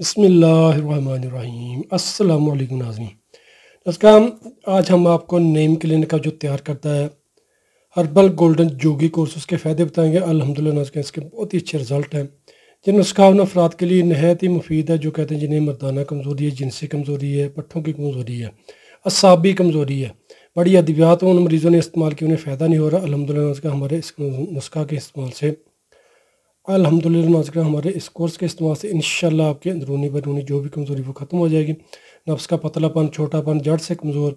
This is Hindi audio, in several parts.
बसमीम अल्लाम नाजरीन नजकाम आज हम आपको नेम क्लिनिक का जो तैयार करता है हर्बल गोल्डन जोगी कोर्स उसके फ़ायदे बताएंगे अलहमदिल्ला नजका इसके बहुत ही अच्छे रिजल्ट हैं जिन नुस्खा उन अफराद के लिए नहायत ही मुफीद है जो कहते हैं जिन्हें मरदाना कमज़ोरी है जिनसी कमज़ोरी है पट्ठों की कमज़ोरी है असाबी कमज़ोरी है बड़ी अद्वियात उन मरीज़ों ने इस्तेमाल किया उन्हें फ़ायदा नहीं हो रहा अलहमदिल्ला नजका हमारे इस नुस्खा के इस्तेमाल से अलहमदिल्ला नाजिक हमारे इस कोर्स के इस्तेमाल से इन आपके अंदरूनी बैरूनी जो भी कमज़ोरी वो ख़त्म हो जाएगी नफ्स का पतलापन छोटापन जड़ से कमज़ोर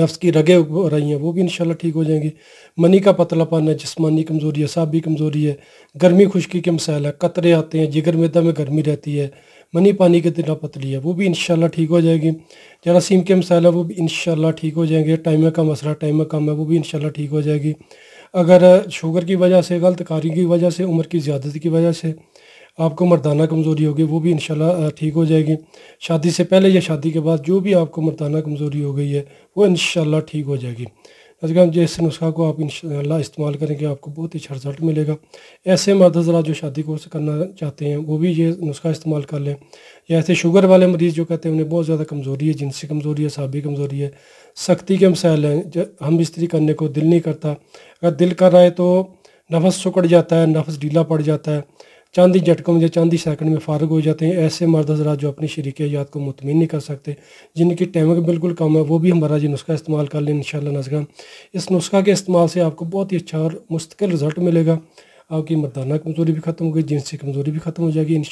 नफ्स की रगे रही हैं वो भी इन ठीक हो जाएंगी मनी का पतलापन है जिसमानी कमज़ोरी है साबी कमज़ोरी है गर्मी खुशकी के मसाइल है कतरे आते हैं जिगर मैदा में गर्मी रहती है मनी पानी के दिना पतली है वो भी इन ठीक हो जाएगी जरासीम के मसाइल है वो भी इन ठीक हो जाएंगे टाइम का मसला टाइम कम है वो भी इन ठीक हो जाएगी अगर शुगर की वजह से गलत कारी की वजह से उम्र की ज़्यादत की वजह से आपको मर्दाना कमज़ोरी होगी वो भी इन ठीक हो जाएगी शादी से पहले या शादी के बाद जो भी आपको मर्दाना कमज़ोरी हो गई है वो इन ठीक हो जाएगी अजगम जो इस नुस्खा को आप इन इस्तेमाल करेंगे आपको बहुत ही अच्छा रिजल्ट मिलेगा ऐसे मर्द हजरा जो शादी कोर्स करना चाहते हैं वो भी ये नुस्खा इस्तेमाल कर लें या ऐसे शुगर वाले मरीज़ जो कहते हैं उन्हें बहुत ज़्यादा कमज़ोरी है जिनसी कमज़ोरी है सबी कमज़ोरी है सख्ती के मसाइल हैं हम इस्त्री करने को दिल नहीं करता अगर दिल कर रहा है तो नफस सुकड़ जाता है नफस ढीला पड़ जाता है चंद ही झटकों में या चंद ही सेकंड में फारग हो जाते हैं ऐसे मर्द हजरा जो अपनी शरीक याद को मुतमिन नहीं कर सकते जिनकी टाइमिंग बिल्कुल कम है वो भी हमारा ये नुस्खा इस्तेमाल कर लें इन नजगान इस नुस्खा के इस्तेमाल से आपको बहुत ही अच्छा और मुस्तकिल रिजल्ट मिलेगा आपकी मर्दाना कमज़ोरी भी ख़त्म हो गई जिनसी कमज़ोरी भी ख़त्म हो जाएगी इन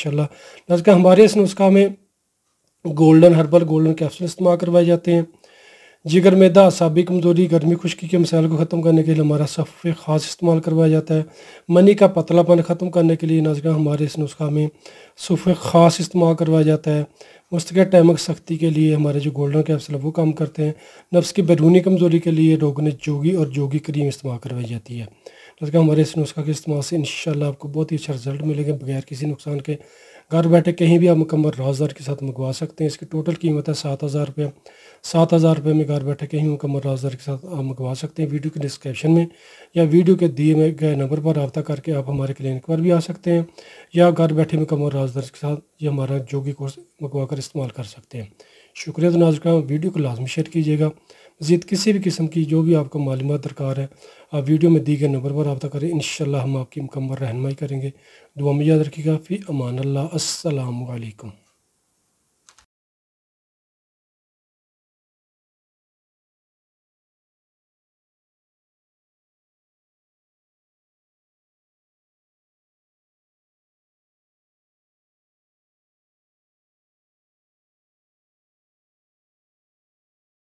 नजगा हमारे इस नुस्खा में गोल्डन हर्बल गोल्डन कैप्सूल इस्तेमाल करवाए जाते हैं जिगर मैदा असाबी कमज़ोरी गर्मी खुश्की के मसाइल को ख़त्म करने के लिए हमारा सफे ख़ास इस्तेमाल करवाया जाता है मनी का पतलापन ख़त्म करने के लिए नाजरा हमारे इस नुस्खा में सफ़े ख़ास इस्तेमाल करवाया जाता है मुस्तक टैमक सख्ती के लिए हमारे जो गोल्डन कैप्सूल वो काम करते हैं नफ्स की बैरूनी कमज़ोरी के लिए रोगन जोगी और जोगी क्रीम इस्तेमाल करवाई जाती है नाजरा हमारे इस नुस्खा के इस्तेमाल से इन आपको बहुत ही अच्छा रिजल्ट मिलेगा बगैर किसी नुकसान के घर बैठे कहीं भी आप मुकम्मल राजदार के साथ मंगवा सकते हैं इसकी टोटल कीमत है सात हज़ार रुपये सात हज़ार रुपये में घर बैठे कहीं उनका मुराजर के साथ आप मंगवा सकते हैं वीडियो के डिस्क्रिप्शन में या वीडियो के दिए गए नंबर पर रबा करके आप हमारे क्लिनिक पर भी आ सकते हैं या घर बैठे में राजदर के साथ ये हमारा जोगी कोर्स मंगवा कर इस्तेमाल कर सकते हैं शुक्रिया तो नाजुक वीडियो को लाजमी शेयर कीजिएगा मजीद किसी भी किस्म की जो भी आपको मालूम दरकार है आप वीडियो में दी गए नंबर पर रबा करें इन हम आपकी मुकम्मल रहनमई करेंगे दुआ में याद रखिएगा फिर अमान अल्लाह असलकम